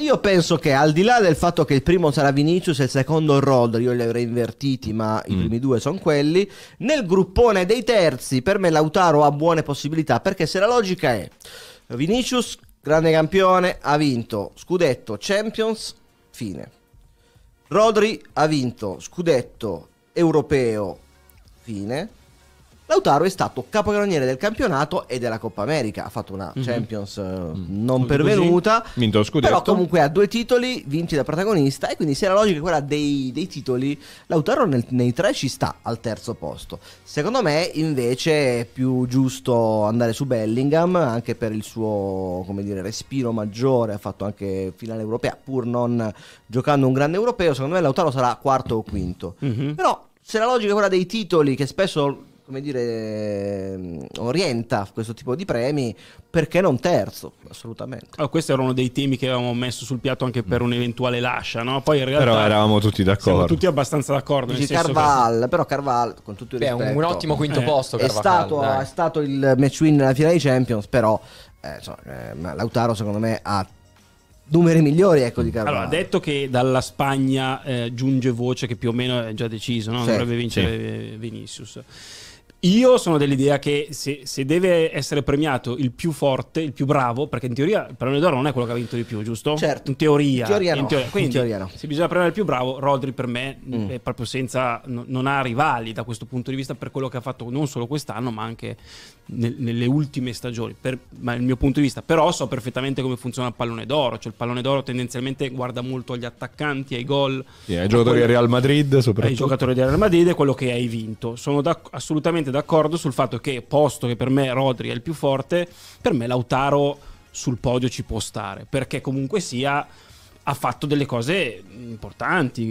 Io penso che al di là del fatto che il primo sarà Vinicius e il secondo Rodri, io li avrei invertiti, ma mm. i primi due sono quelli. Nel gruppone dei terzi, per me Lautaro ha buone possibilità, perché se la logica è Vinicius, grande campione, ha vinto scudetto, Champions, fine. Rodri ha vinto scudetto europeo, fine. Lautaro è stato capocannoniere del campionato e della Coppa America. Ha fatto una mm-hmm. Champions mm-hmm. non pervenuta. Vinto lo scudetto. Però comunque ha due titoli vinti da protagonista. E quindi se la logica è quella dei, dei titoli, Lautaro nel, nei tre ci sta al terzo posto. Secondo me invece è più giusto andare su Bellingham anche per il suo dire, respiro maggiore. Ha fatto anche finale europea pur non giocando un grande europeo. Secondo me Lautaro sarà quarto o quinto. Mm-hmm. Però se la logica è quella dei titoli che spesso come dire, mm, orienta questo tipo di premi, perché non terzo? Assolutamente. Oh, questo era uno dei temi che avevamo messo sul piatto anche per mm. un'eventuale lascia, no? Poi in realtà però eravamo tutti d'accordo. tutti abbastanza d'accordo. Dici Carval, che... però Carval, con tutto il Beh, rispetto... un ottimo quinto eh. posto Carval, è, stato, è stato, il match win nella finale di Champions, però eh, insomma, eh, Lautaro secondo me ha numeri migliori ecco di Carvalho. Allora, detto che dalla Spagna eh, giunge voce che più o meno è già deciso, no? sì, dovrebbe vincere sì. Vinicius. Io sono dell'idea che se, se, deve essere premiato il più forte, il più bravo, perché in teoria il pallone d'oro non è quello che ha vinto di più, giusto? Certo. In teoria. In teoria, no. in teoria. Quindi, in teoria no. se bisogna premiare il più bravo, Rodri per me mm. è proprio senza, non ha rivali da questo punto di vista per quello che ha fatto non solo quest'anno, ma anche nel, nelle ultime stagioni, per, ma il mio punto di vista. Però so perfettamente come funziona il pallone d'oro, cioè il pallone d'oro tendenzialmente guarda molto agli attaccanti, ai gol. Yeah, ai giocatori del Real Madrid soprattutto. Ai giocatori del Real Madrid è quello che hai vinto. Sono da, assolutamente d'accordo sul fatto che, posto che per me Rodri è il più forte, per me Lautaro sul podio ci può stare, perché comunque sia ha fatto delle cose importanti,